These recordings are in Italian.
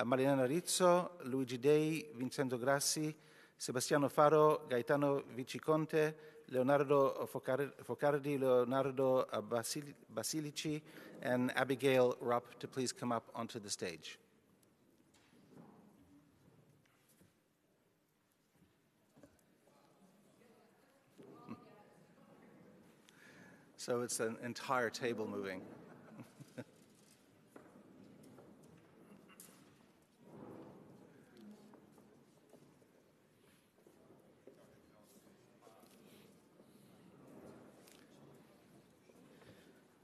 Eh, Mariana Rizzo, Luigi Dei, Vincenzo Grassi, Sebastiano Faro, Gaetano Viciconte, Leonardo Focardi, Leonardo Basilici, and Abigail Rupp to please come up onto the stage. So it's an entire table moving.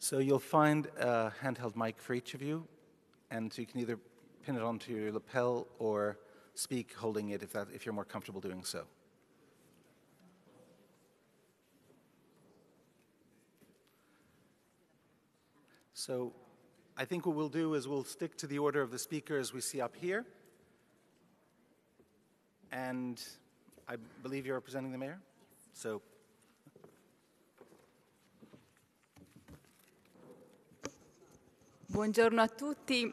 So you'll find a handheld mic for each of you, and so you can either pin it onto your lapel or speak holding it if, that, if you're more comfortable doing so. So I think what we'll do is we'll stick to the order of the speakers we see up here. And I believe you're representing the mayor? So Buongiorno a tutti,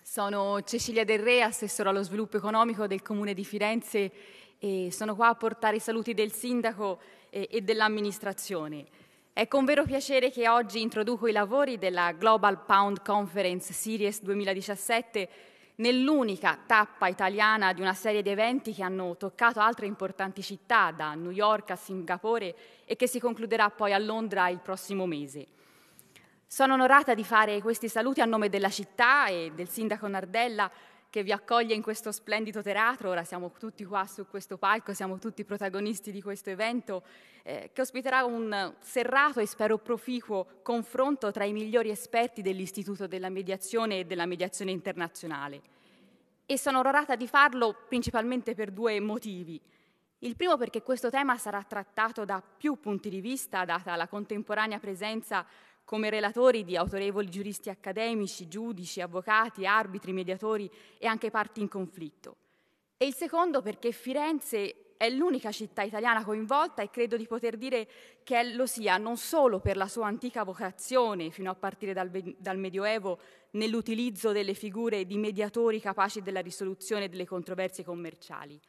sono Cecilia Del Re, assessora allo sviluppo economico del Comune di Firenze e sono qua a portare i saluti del Sindaco eh, e dell'amministrazione. È con ecco vero piacere che oggi introduco i lavori della Global Pound Conference Series 2017 nell'unica tappa italiana di una serie di eventi che hanno toccato altre importanti città, da New York a Singapore e che si concluderà poi a Londra il prossimo mese. Sono onorata di fare questi saluti a nome della città e del sindaco Nardella che vi accoglie in questo splendido teatro. Ora siamo tutti qua su questo palco, siamo tutti protagonisti di questo evento eh, che ospiterà un serrato e spero proficuo confronto tra i migliori esperti dell'Istituto della Mediazione e della Mediazione Internazionale. E sono onorata di farlo principalmente per due motivi. Il primo perché questo tema sarà trattato da più punti di vista, data la contemporanea presenza come relatori di autorevoli giuristi accademici, giudici, avvocati, arbitri, mediatori e anche parti in conflitto. E il secondo perché Firenze è l'unica città italiana coinvolta e credo di poter dire che lo sia non solo per la sua antica vocazione, fino a partire dal, dal Medioevo, nell'utilizzo delle figure di mediatori capaci della risoluzione delle controversie commerciali,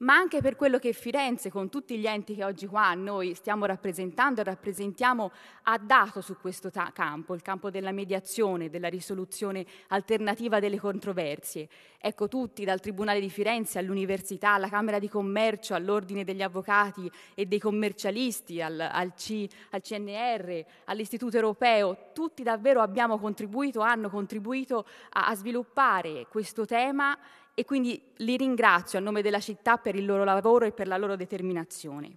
ma anche per quello che Firenze, con tutti gli enti che oggi qua noi stiamo rappresentando e rappresentiamo, ha dato su questo ta- campo, il campo della mediazione, della risoluzione alternativa delle controversie. Ecco tutti, dal Tribunale di Firenze all'Università, alla Camera di Commercio, all'Ordine degli Avvocati e dei Commercialisti, al, al, C, al CNR, all'Istituto Europeo, tutti davvero abbiamo contribuito, hanno contribuito a, a sviluppare questo tema e quindi li ringrazio a nome della città per il loro lavoro e per la loro determinazione.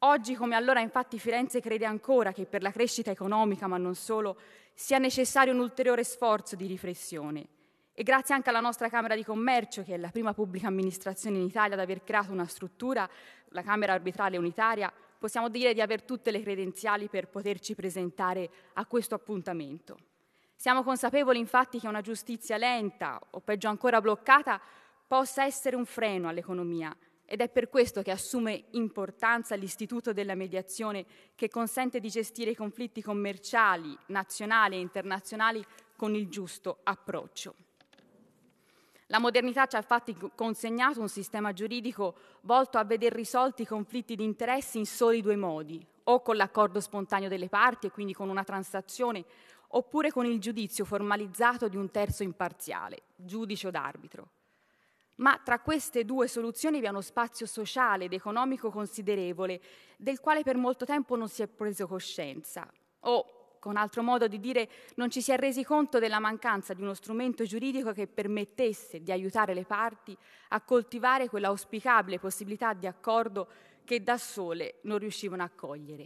Oggi come allora infatti Firenze crede ancora che per la crescita economica, ma non solo, sia necessario un ulteriore sforzo di riflessione e grazie anche alla nostra Camera di Commercio, che è la prima pubblica amministrazione in Italia ad aver creato una struttura, la Camera arbitrale unitaria, possiamo dire di aver tutte le credenziali per poterci presentare a questo appuntamento. Siamo consapevoli infatti che una giustizia lenta o peggio ancora bloccata possa essere un freno all'economia ed è per questo che assume importanza l'istituto della mediazione che consente di gestire i conflitti commerciali, nazionali e internazionali con il giusto approccio. La modernità ci ha infatti consegnato un sistema giuridico volto a vedere risolti i conflitti di interessi in soli due modi, o con l'accordo spontaneo delle parti e quindi con una transazione oppure con il giudizio formalizzato di un terzo imparziale, giudice o d'arbitro. Ma tra queste due soluzioni vi è uno spazio sociale ed economico considerevole, del quale per molto tempo non si è preso coscienza, o, con altro modo di dire, non ci si è resi conto della mancanza di uno strumento giuridico che permettesse di aiutare le parti a coltivare quella auspicabile possibilità di accordo che da sole non riuscivano a cogliere.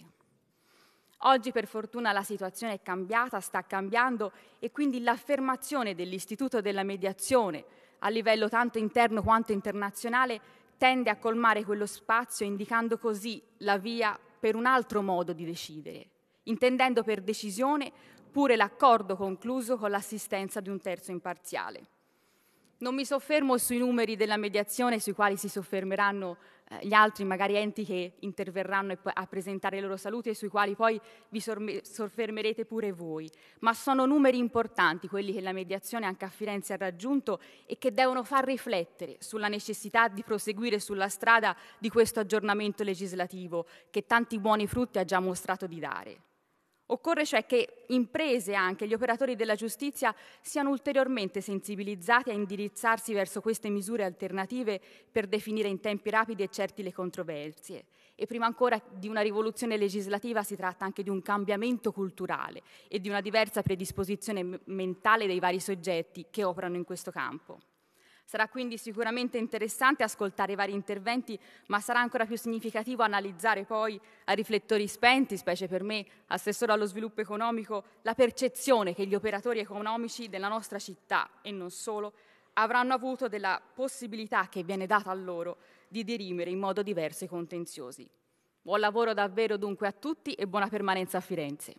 Oggi per fortuna la situazione è cambiata, sta cambiando e quindi l'affermazione dell'istituto della mediazione a livello tanto interno quanto internazionale tende a colmare quello spazio indicando così la via per un altro modo di decidere, intendendo per decisione pure l'accordo concluso con l'assistenza di un terzo imparziale. Non mi soffermo sui numeri della mediazione sui quali si soffermeranno eh, gli altri magari enti che interverranno a presentare le loro salute e sui quali poi vi soffermerete pure voi, ma sono numeri importanti quelli che la mediazione anche a Firenze ha raggiunto e che devono far riflettere sulla necessità di proseguire sulla strada di questo aggiornamento legislativo che tanti buoni frutti ha già mostrato di dare. Occorre cioè che imprese anche, gli operatori della giustizia siano ulteriormente sensibilizzati a indirizzarsi verso queste misure alternative per definire in tempi rapidi e certi le controversie. E prima ancora di una rivoluzione legislativa si tratta anche di un cambiamento culturale e di una diversa predisposizione mentale dei vari soggetti che operano in questo campo. Sarà quindi sicuramente interessante ascoltare i vari interventi, ma sarà ancora più significativo analizzare poi a riflettori spenti, specie per me, assessore allo sviluppo economico, la percezione che gli operatori economici della nostra città e non solo avranno avuto della possibilità che viene data a loro di dirimere in modo diverso i contenziosi. Buon lavoro davvero dunque a tutti e buona permanenza a Firenze.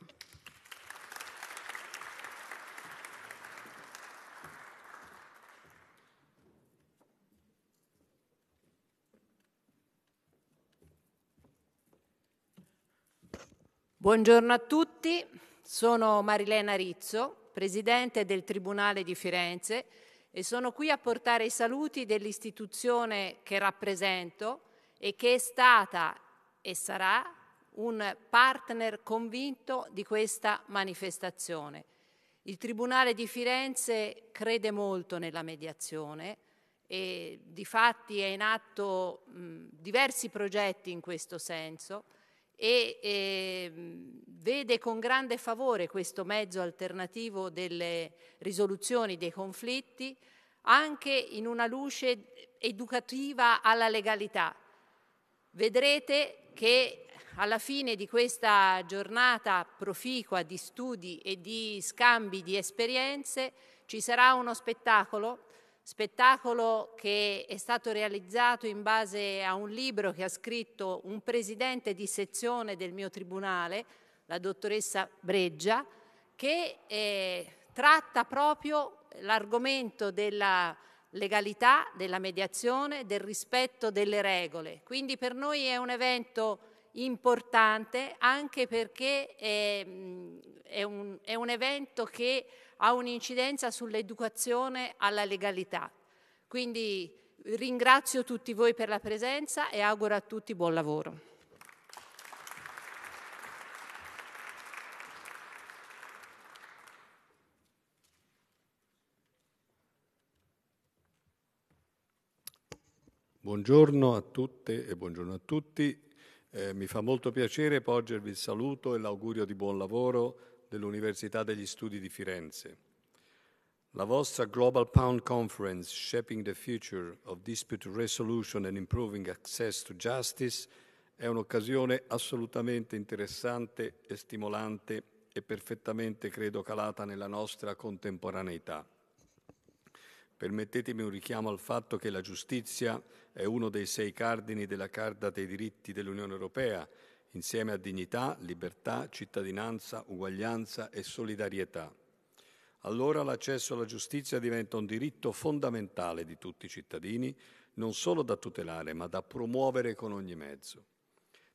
Buongiorno a tutti, sono Marilena Rizzo, Presidente del Tribunale di Firenze e sono qui a portare i saluti dell'istituzione che rappresento e che è stata e sarà un partner convinto di questa manifestazione. Il Tribunale di Firenze crede molto nella mediazione e di fatti è in atto mh, diversi progetti in questo senso e eh, vede con grande favore questo mezzo alternativo delle risoluzioni dei conflitti anche in una luce educativa alla legalità. Vedrete che alla fine di questa giornata proficua di studi e di scambi di esperienze ci sarà uno spettacolo spettacolo che è stato realizzato in base a un libro che ha scritto un presidente di sezione del mio tribunale, la dottoressa Breggia, che eh, tratta proprio l'argomento della legalità, della mediazione, del rispetto delle regole. Quindi per noi è un evento importante anche perché è, mm, è, un, è un, evento che ha un'incidenza sull'educazione alla legalità. Quindi ringrazio tutti voi per la presenza e auguro a tutti buon lavoro. Buongiorno a tutte e buongiorno a tutti. Eh, mi fa molto piacere porgervi il saluto e l'augurio di buon lavoro dell'Università degli Studi di Firenze. La vostra Global Pound Conference, Shaping the Future of Dispute Resolution and Improving Access to Justice, è un'occasione assolutamente interessante e stimolante e perfettamente, credo, calata nella nostra contemporaneità. Permettetemi un richiamo al fatto che la giustizia è uno dei sei cardini della Carta dei diritti dell'Unione Europea insieme a dignità, libertà, cittadinanza, uguaglianza e solidarietà. Allora l'accesso alla giustizia diventa un diritto fondamentale di tutti i cittadini, non solo da tutelare, ma da promuovere con ogni mezzo.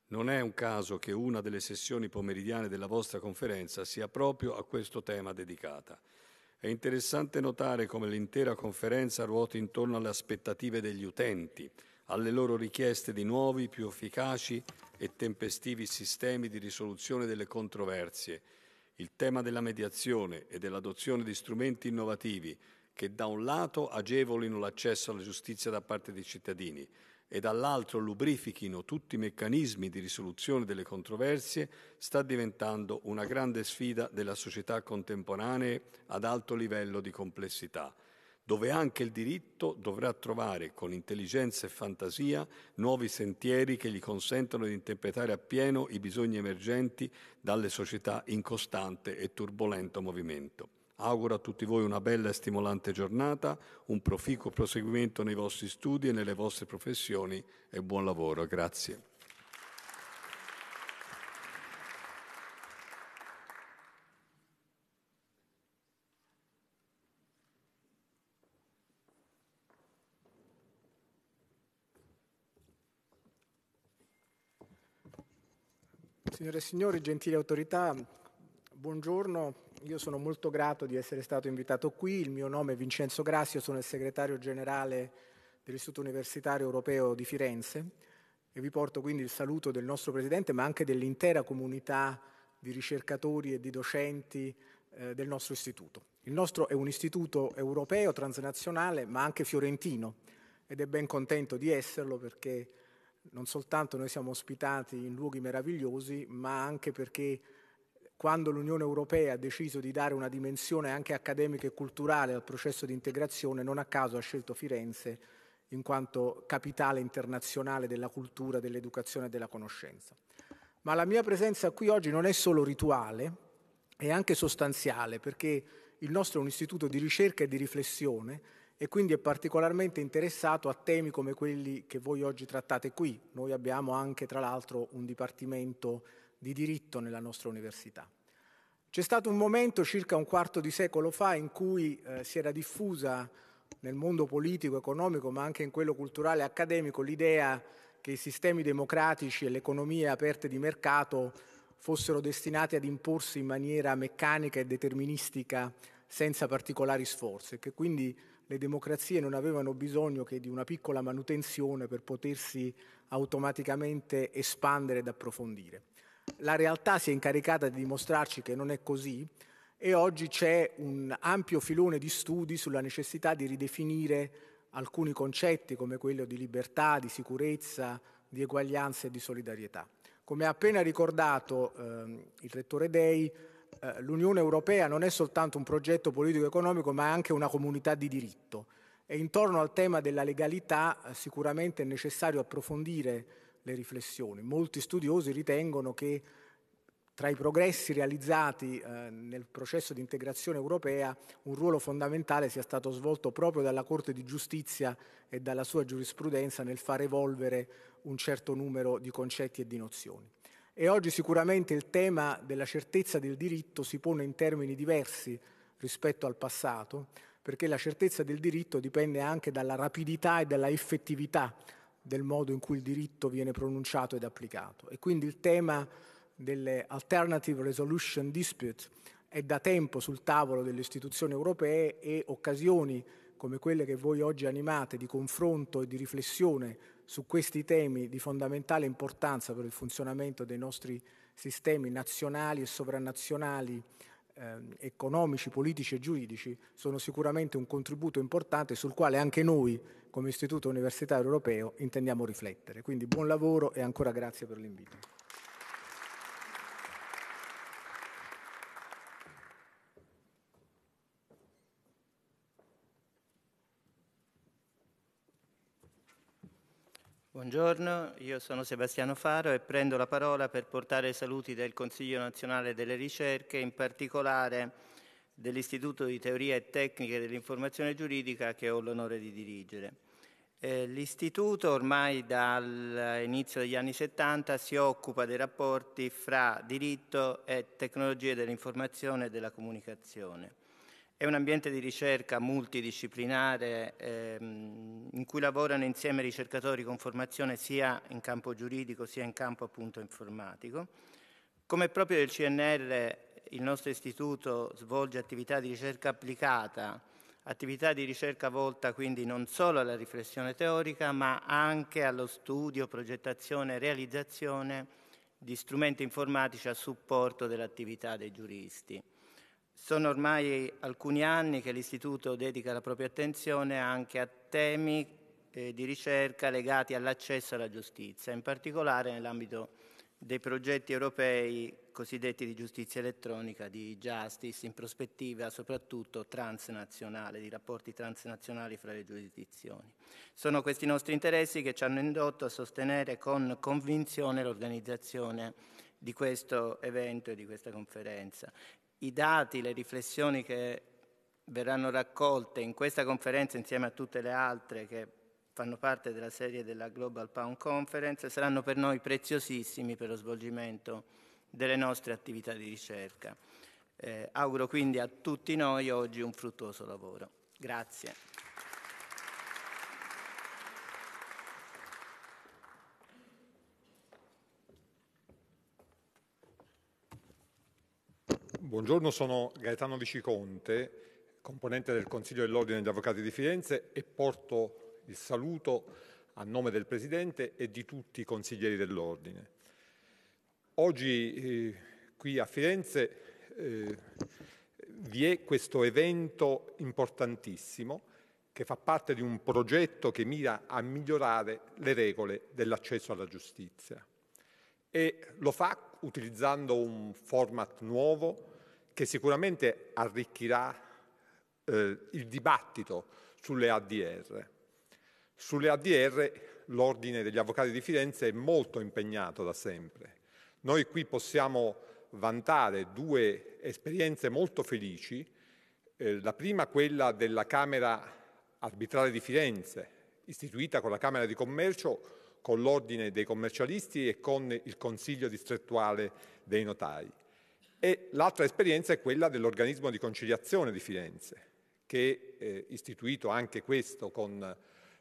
Non è un caso che una delle sessioni pomeridiane della vostra conferenza sia proprio a questo tema dedicata. È interessante notare come l'intera conferenza ruota intorno alle aspettative degli utenti, alle loro richieste di nuovi, più efficaci e tempestivi sistemi di risoluzione delle controversie, il tema della mediazione e dell'adozione di strumenti innovativi che da un lato agevolino l'accesso alla giustizia da parte dei cittadini e dall'altro lubrifichino tutti i meccanismi di risoluzione delle controversie, sta diventando una grande sfida della società contemporanea ad alto livello di complessità dove anche il diritto dovrà trovare con intelligenza e fantasia nuovi sentieri che gli consentano di interpretare appieno i bisogni emergenti dalle società in costante e turbolento movimento. Auguro a tutti voi una bella e stimolante giornata, un proficuo proseguimento nei vostri studi e nelle vostre professioni e buon lavoro. Grazie. Signore e signori, gentili autorità, buongiorno. Io sono molto grato di essere stato invitato qui. Il mio nome è Vincenzo Grassi, sono il segretario generale dell'Istituto Universitario Europeo di Firenze e vi porto quindi il saluto del nostro presidente, ma anche dell'intera comunità di ricercatori e di docenti eh, del nostro istituto. Il nostro è un istituto europeo, transnazionale, ma anche fiorentino ed è ben contento di esserlo perché non soltanto noi siamo ospitati in luoghi meravigliosi, ma anche perché quando l'Unione Europea ha deciso di dare una dimensione anche accademica e culturale al processo di integrazione, non a caso ha scelto Firenze in quanto capitale internazionale della cultura, dell'educazione e della conoscenza. Ma la mia presenza qui oggi non è solo rituale, è anche sostanziale, perché il nostro è un istituto di ricerca e di riflessione e quindi è particolarmente interessato a temi come quelli che voi oggi trattate qui. Noi abbiamo anche, tra l'altro, un dipartimento di diritto nella nostra università. C'è stato un momento, circa un quarto di secolo fa, in cui eh, si era diffusa nel mondo politico, economico, ma anche in quello culturale e accademico, l'idea che i sistemi democratici e le economie aperte di mercato fossero destinati ad imporsi in maniera meccanica e deterministica senza particolari sforzi, e che quindi le democrazie non avevano bisogno che di una piccola manutenzione per potersi automaticamente espandere ed approfondire. La realtà si è incaricata di dimostrarci che non è così e oggi c'è un ampio filone di studi sulla necessità di ridefinire alcuni concetti come quello di libertà, di sicurezza, di eguaglianza e di solidarietà. Come ha appena ricordato ehm, il Rettore Dei, eh, l'Unione Europea non è soltanto un progetto politico-economico, ma è anche una comunità di diritto. E intorno al tema della legalità eh, sicuramente è necessario approfondire le riflessioni. Molti studiosi ritengono che tra i progressi realizzati eh, nel processo di integrazione europea un ruolo fondamentale sia stato svolto proprio dalla Corte di Giustizia e dalla sua giurisprudenza nel far evolvere un certo numero di concetti e di nozioni. E oggi sicuramente il tema della certezza del diritto si pone in termini diversi rispetto al passato, perché la certezza del diritto dipende anche dalla rapidità e dalla effettività del modo in cui il diritto viene pronunciato ed applicato. E quindi il tema delle alternative resolution dispute è da tempo sul tavolo delle istituzioni europee e occasioni come quelle che voi oggi animate di confronto e di riflessione su questi temi di fondamentale importanza per il funzionamento dei nostri sistemi nazionali e sovranazionali, eh, economici, politici e giuridici, sono sicuramente un contributo importante sul quale anche noi, come Istituto Universitario Europeo, intendiamo riflettere. Quindi buon lavoro e ancora grazie per l'invito. Buongiorno, io sono Sebastiano Faro e prendo la parola per portare i saluti del Consiglio nazionale delle ricerche, in particolare dell'Istituto di Teoria e Tecniche dell'Informazione Giuridica che ho l'onore di dirigere. Eh, L'Istituto ormai dall'inizio degli anni 70 si occupa dei rapporti fra diritto e tecnologie dell'informazione e della comunicazione. È un ambiente di ricerca multidisciplinare ehm, in cui lavorano insieme ricercatori con formazione sia in campo giuridico sia in campo appunto informatico. Come proprio del CNR il nostro istituto svolge attività di ricerca applicata, attività di ricerca volta quindi non solo alla riflessione teorica ma anche allo studio, progettazione e realizzazione di strumenti informatici a supporto dell'attività dei giuristi. Sono ormai alcuni anni che l'Istituto dedica la propria attenzione anche a temi eh, di ricerca legati all'accesso alla giustizia, in particolare nell'ambito dei progetti europei cosiddetti di giustizia elettronica, di justice, in prospettiva soprattutto transnazionale, di rapporti transnazionali fra le giurisdizioni. Sono questi nostri interessi che ci hanno indotto a sostenere con convinzione l'organizzazione di questo evento e di questa conferenza. I dati, le riflessioni che verranno raccolte in questa conferenza insieme a tutte le altre che fanno parte della serie della Global Pound Conference saranno per noi preziosissimi per lo svolgimento delle nostre attività di ricerca. Eh, auguro quindi a tutti noi oggi un fruttuoso lavoro. Grazie. Buongiorno, sono Gaetano Viciconte, componente del Consiglio dell'Ordine degli Avvocati di Firenze e porto il saluto a nome del Presidente e di tutti i consiglieri dell'Ordine. Oggi eh, qui a Firenze eh, vi è questo evento importantissimo che fa parte di un progetto che mira a migliorare le regole dell'accesso alla giustizia e lo fa utilizzando un format nuovo che sicuramente arricchirà eh, il dibattito sulle ADR. Sulle ADR l'Ordine degli Avvocati di Firenze è molto impegnato da sempre. Noi qui possiamo vantare due esperienze molto felici, eh, la prima quella della Camera arbitrale di Firenze, istituita con la Camera di Commercio, con l'Ordine dei commercialisti e con il Consiglio distrettuale dei notai. E l'altra esperienza è quella dell'organismo di conciliazione di Firenze, che è eh, istituito anche questo con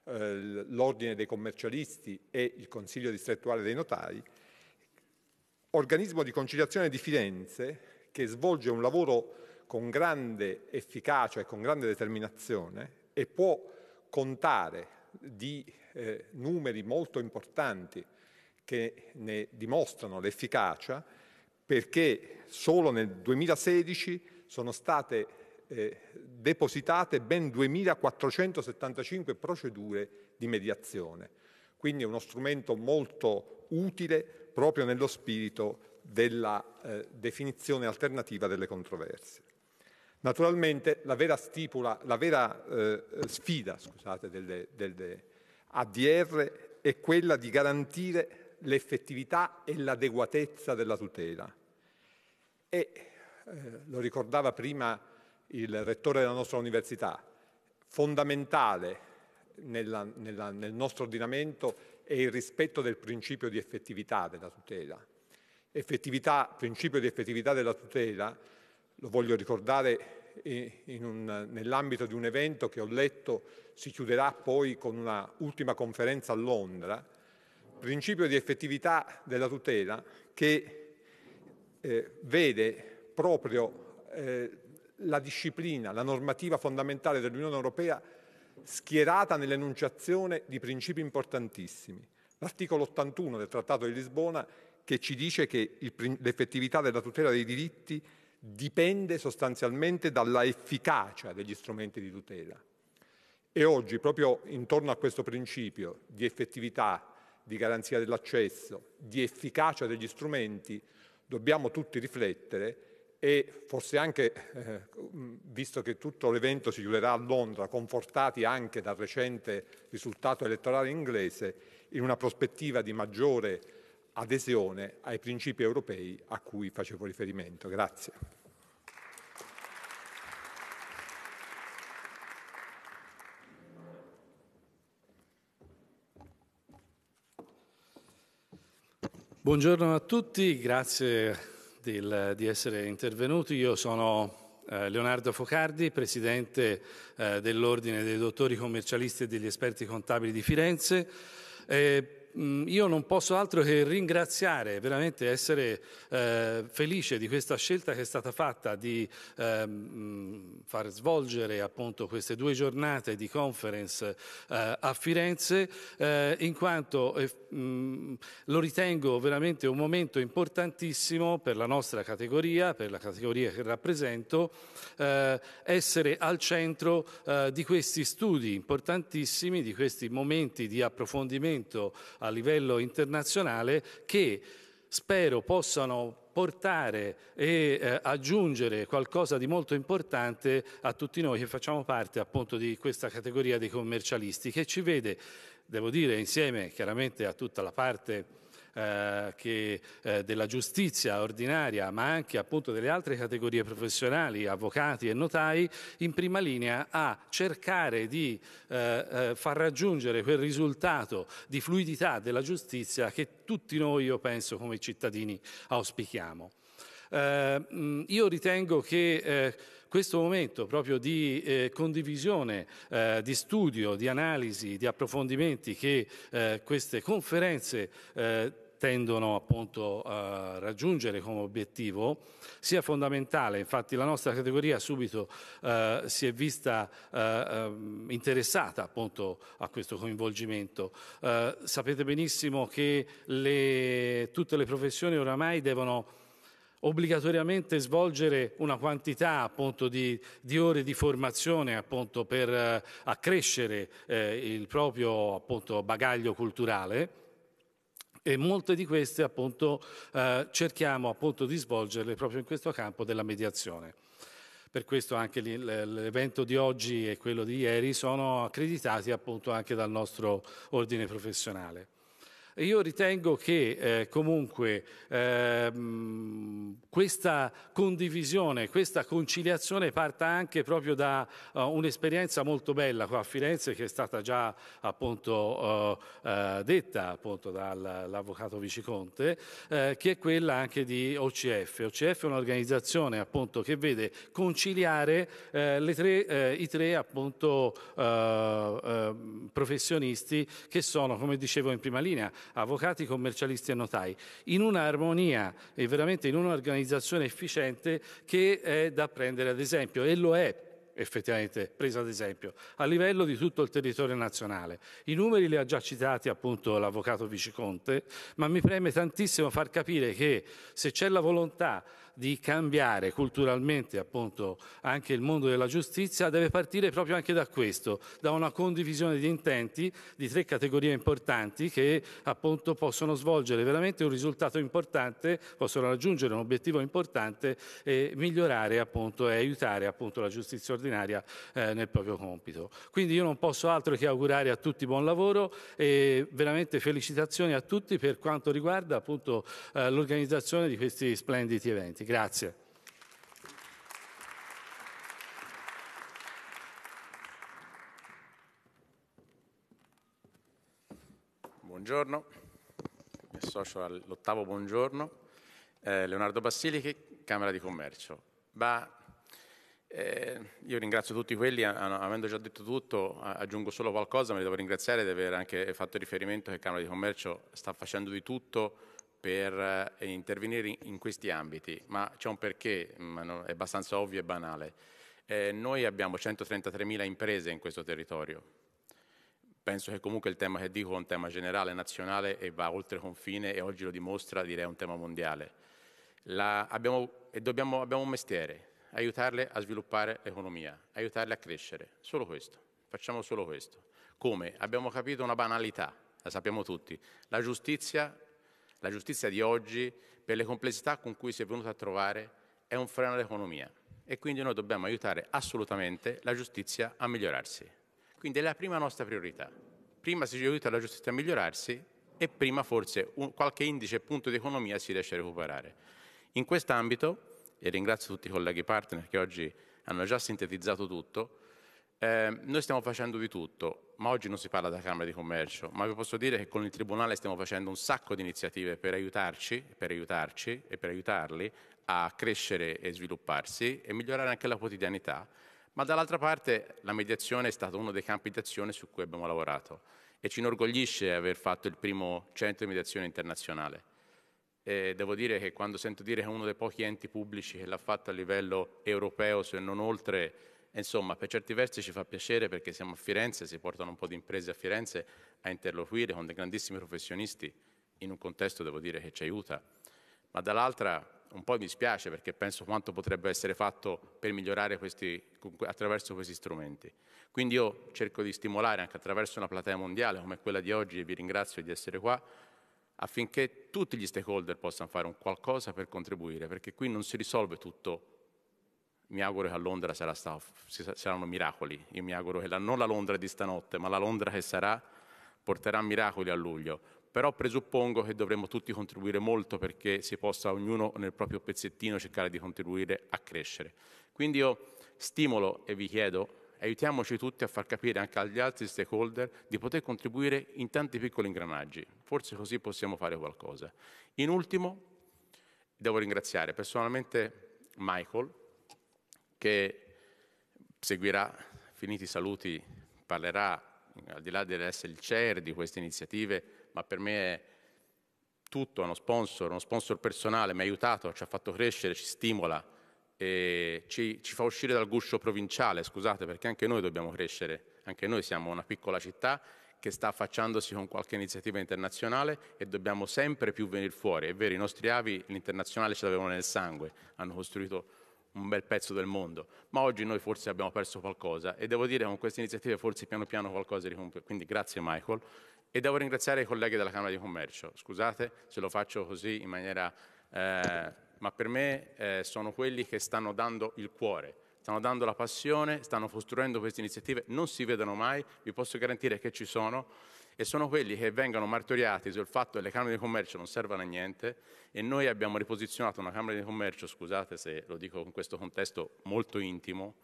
eh, l'Ordine dei commercialisti e il Consiglio distrettuale dei notai, organismo di conciliazione di Firenze che svolge un lavoro con grande efficacia e con grande determinazione e può contare di eh, numeri molto importanti che ne dimostrano l'efficacia perché solo nel 2016 sono state eh, depositate ben 2.475 procedure di mediazione. Quindi è uno strumento molto utile proprio nello spirito della eh, definizione alternativa delle controversie. Naturalmente la vera, stipula, la vera eh, sfida scusate, delle, delle ADR è quella di garantire l'effettività e l'adeguatezza della tutela. E eh, lo ricordava prima il rettore della nostra università, fondamentale nella, nella, nel nostro ordinamento è il rispetto del principio di effettività della tutela. Effettività, principio di effettività della tutela, lo voglio ricordare nell'ambito di un evento che ho letto si chiuderà poi con una ultima conferenza a Londra, principio di effettività della tutela che eh, vede proprio eh, la disciplina, la normativa fondamentale dell'Unione Europea schierata nell'enunciazione di principi importantissimi. L'articolo 81 del Trattato di Lisbona che ci dice che l'effettività della tutela dei diritti dipende sostanzialmente dalla efficacia degli strumenti di tutela. E oggi, proprio intorno a questo principio di effettività di garanzia dell'accesso, di efficacia degli strumenti, dobbiamo tutti riflettere e forse anche, eh, mm, visto che tutto l'evento si chiuderà a Londra, confortati anche dal recente risultato elettorale inglese, in una prospettiva di maggiore adesione ai principi europei a cui facevo riferimento. Grazie. Buongiorno a tutti, grazie del, di essere intervenuti. Io sono eh, Leonardo Focardi, presidente eh, dell'Ordine dei dottori commercialisti e degli esperti contabili di Firenze. Eh, Mm, io non posso altro che ringraziare, veramente essere eh, felice di questa scelta che è stata fatta di ehm, mm, far svolgere appunto queste due giornate di conference eh, a Firenze, eh, in quanto mh, eh, mm, lo ritengo veramente un momento importantissimo per la nostra categoria, per la categoria che rappresento, eh, essere al centro eh, di questi studi importantissimi, di questi momenti di approfondimento a livello internazionale che spero possano portare e eh, aggiungere qualcosa di molto importante a tutti noi che facciamo parte appunto di questa categoria dei commercialisti che ci vede, devo dire, insieme chiaramente a tutta la parte eh, che, eh, della giustizia ordinaria, ma anche appunto delle altre categorie professionali, avvocati e notai, in prima linea a cercare di eh, eh far raggiungere quel risultato di fluidità della giustizia che tutti noi, io penso, come cittadini auspichiamo. Eh, io ritengo che questo momento proprio di eh, condivisione, eh, di studio, di analisi, di approfondimenti che eh, queste conferenze tendono appunto a raggiungere come obiettivo sia fondamentale. Infatti la nostra categoria subito eh, si è vista eh, ehm, interessata appunto a questo coinvolgimento. Eh, sapete benissimo che le, tutte le professioni oramai devono obbligatoriamente svolgere una quantità appunto, di, di, ore di formazione appunto, per eh, accrescere eh, il proprio appunto, bagaglio culturale e molte di queste appunto eh, cerchiamo appunto di svolgerle proprio in questo campo della mediazione. Per questo anche l'evento di oggi e quello di ieri sono accreditati appunto anche dal nostro ordine professionale. Io ritengo che eh, comunque eh, questa condivisione, questa conciliazione parta anche proprio da uh, un'esperienza molto bella qua a Firenze che è stata già appunto uh, uh, detta appunto dall'avvocato Viciconte, che è quella anche di OCF. OCF è un'organizzazione appunto che vede conciliare tre, i tre appunto ehm, professionisti che sono, come dicevo in prima linea, avvocati, commercialisti e notai, in un'armonia e veramente in un'organizzazione efficiente che è da prendere ad esempio e lo è effettivamente presa ad esempio a livello di tutto il territorio nazionale. I numeri li ha già citati appunto l'avvocato Viciconte, ma mi preme tantissimo far capire che se c'è la volontà di cambiare culturalmente appunto, anche il mondo della giustizia deve partire proprio anche da questo, da una condivisione di intenti di tre categorie importanti che appunto, possono svolgere veramente un risultato importante, possono raggiungere un obiettivo importante e migliorare appunto, e aiutare appunto, la giustizia ordinaria eh, nel proprio compito. Quindi io non posso altro che augurare a tutti buon lavoro e veramente felicitazioni a tutti per quanto riguarda eh, l'organizzazione di questi splendidi eventi. Grazie. Buongiorno, mi associo all'ottavo buongiorno. Eh, Leonardo Bassilichi, Camera di Commercio. Bah, eh, io ringrazio tutti quelli, avendo già detto tutto, aggiungo solo qualcosa, ma li devo ringraziare di aver anche fatto riferimento che Camera di Commercio sta facendo di tutto per eh, intervenire in questi ambiti, ma c'è un perché, è abbastanza ovvio e banale. Eh, noi abbiamo 133.000 imprese in questo territorio. Penso che comunque il tema che dico è un tema generale, nazionale e va oltre confine e oggi lo dimostra, direi, è un tema mondiale. La, abbiamo, e dobbiamo, abbiamo un mestiere, aiutarle a sviluppare l'economia, aiutarle a crescere, solo questo, facciamo solo questo. Come? Abbiamo capito una banalità, la sappiamo tutti, la giustizia la giustizia di oggi, per le complessità con cui si è venuta a trovare, è un freno all'economia e quindi noi dobbiamo aiutare assolutamente la giustizia a migliorarsi. Quindi è la prima nostra priorità. Prima si aiuta la giustizia a migliorarsi e prima forse un, qualche indice punto di economia si riesce a recuperare. In quest'ambito, e ringrazio tutti i colleghi partner che oggi hanno già sintetizzato tutto, eh, noi stiamo facendo di tutto, ma oggi non si parla della Camera di Commercio, ma vi posso dire che con il Tribunale stiamo facendo un sacco di iniziative per aiutarci, per aiutarci e per aiutarli a crescere e svilupparsi e migliorare anche la quotidianità. Ma dall'altra parte la mediazione è stato uno dei campi d'azione su cui abbiamo lavorato e ci inorgoglisce aver fatto il primo centro di mediazione internazionale. E devo dire che quando sento dire che è uno dei pochi enti pubblici che l'ha fatto a livello europeo, se non oltre, Insomma, per certi versi ci fa piacere perché siamo a Firenze, si portano un po' di imprese a Firenze a interloquire con dei grandissimi professionisti in un contesto, devo dire, che ci aiuta. Ma dall'altra un po' mi spiace perché penso quanto potrebbe essere fatto per migliorare questi, attraverso questi strumenti. Quindi io cerco di stimolare anche attraverso una platea mondiale come quella di oggi, e vi ringrazio di essere qua, affinché tutti gli stakeholder possano fare un qualcosa per contribuire, perché qui non si risolve tutto mi auguro che a Londra sarà stato, saranno miracoli. Io mi auguro che la, non la Londra di stanotte, ma la Londra che sarà, porterà miracoli a luglio. Però presuppongo che dovremo tutti contribuire molto perché si possa ognuno nel proprio pezzettino cercare di contribuire a crescere. Quindi io stimolo e vi chiedo, aiutiamoci tutti a far capire anche agli altri stakeholder di poter contribuire in tanti piccoli ingranaggi. Forse così possiamo fare qualcosa. In ultimo, devo ringraziare personalmente Michael che seguirà, finiti i saluti, parlerà, al di là dell'essere il CER di queste iniziative, ma per me è tutto, uno sponsor, uno sponsor personale, mi ha aiutato, ci ha fatto crescere, ci stimola, e ci, ci fa uscire dal guscio provinciale, scusate, perché anche noi dobbiamo crescere, anche noi siamo una piccola città che sta affacciandosi con qualche iniziativa internazionale e dobbiamo sempre più venire fuori. È vero, i nostri avi l'internazionale ce l'avevano nel sangue, hanno costruito un bel pezzo del mondo, ma oggi noi forse abbiamo perso qualcosa e devo dire che con queste iniziative forse piano piano qualcosa ricompie. Quindi grazie Michael e devo ringraziare i colleghi della Camera di Commercio. Scusate se lo faccio così in maniera... Eh, ma per me eh, sono quelli che stanno dando il cuore, stanno dando la passione, stanno costruendo queste iniziative, non si vedono mai, vi posso garantire che ci sono e sono quelli che vengono martoriati sul fatto che le Camere di Commercio non servono a niente e noi abbiamo riposizionato una Camera di Commercio, scusate se lo dico in questo contesto molto intimo,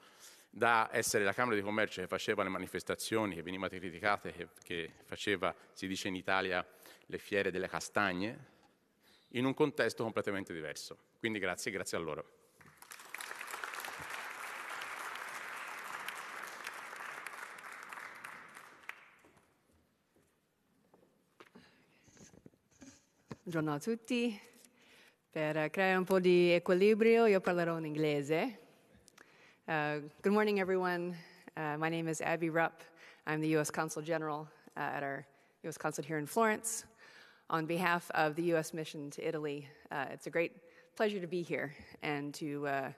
da essere la Camera di Commercio che faceva le manifestazioni, che veniva criticata, che, che faceva, si dice in Italia, le fiere delle castagne, in un contesto completamente diverso. Quindi grazie, grazie a loro. Buongiorno a tutti. Per creare un po' di equilibrio, io parlerò in inglese. Uh, good morning, everyone. Uh, my name is Abby Rupp. I'm the U.S. Consul General uh, at our U.S. Consulate here in Florence. On behalf of the U.S. Mission to Italy, uh, it's a great pleasure to be here and to uh,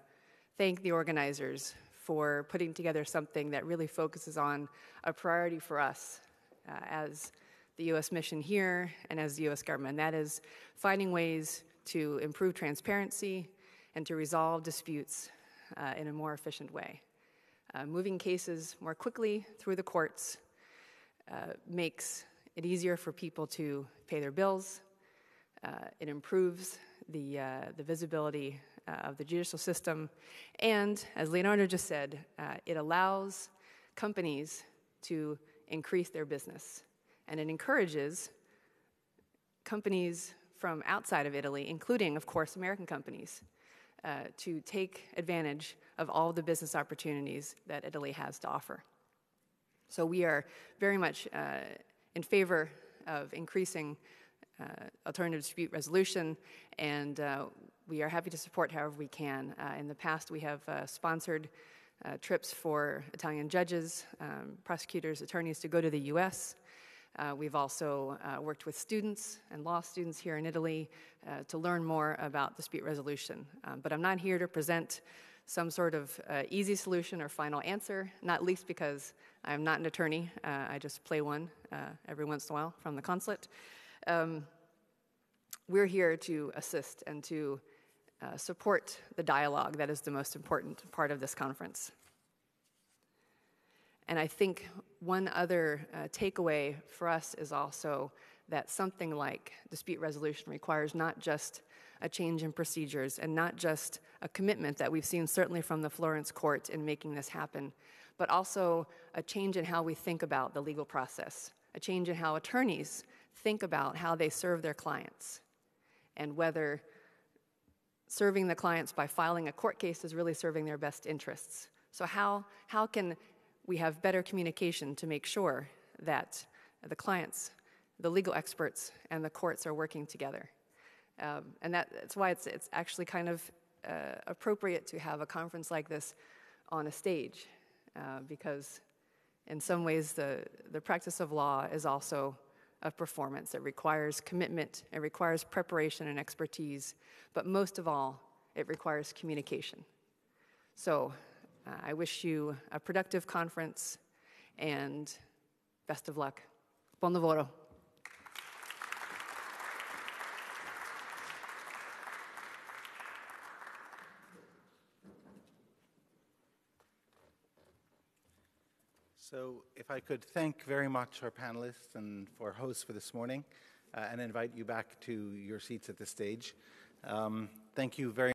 thank the organizers for putting together something that really focuses on a priority for us uh, as the U.S. mission here and as the U.S. government. that is finding ways to improve transparency and to resolve disputes uh, in a more efficient way. Uh, moving cases more quickly through the courts uh, makes it easier for people to pay their bills. Uh, it improves the, uh, the visibility uh, of the judicial system. And as Leonardo just said, it allows companies to increase their business and it encourages companies from outside of Italy, including, of course, American companies, uh, to take advantage of all the business opportunities that Italy has to offer. So we are very much uh, in favor of increasing uh, alternative dispute resolution, and uh, we are happy to support however we can. Uh, in the past, we have uh, sponsored trips for Italian judges, um, prosecutors, attorneys to go to the U.S. Uh, we've also uh, worked with students and law students here in Italy uh, to learn more about dispute resolution. Um, but I'm not here to present some sort of uh, easy solution or final answer, not least because I'm not an attorney. Uh, I just play one uh, every once in a while from the consulate. Um, we're here to assist and to support the dialogue that is the most important part of this conference. And I think one other uh, takeaway for us is also that something like dispute resolution requires not just a change in procedures and not just a commitment that we've seen certainly from the Florence court in making this happen, but also a change in how we think about the legal process, a change in how attorneys think about how they serve their clients and whether serving the clients by filing a court case is really serving their best interests. So, how, how can we have better communication to make sure that the clients, the legal experts, and the courts are working together. Um, and that, that's why it's, it's actually kind of uh, appropriate to have a conference like this on a stage, uh, because in some ways the, the practice of law is also a performance. It requires commitment, it requires preparation and expertise, but most of all, it requires communication. So uh, I wish you a productive conference and best of luck. Buon lavoro. So, if I could thank very much our panelists and for hosts for this morning uh, and invite you back to your seats at the stage. Um, thank you very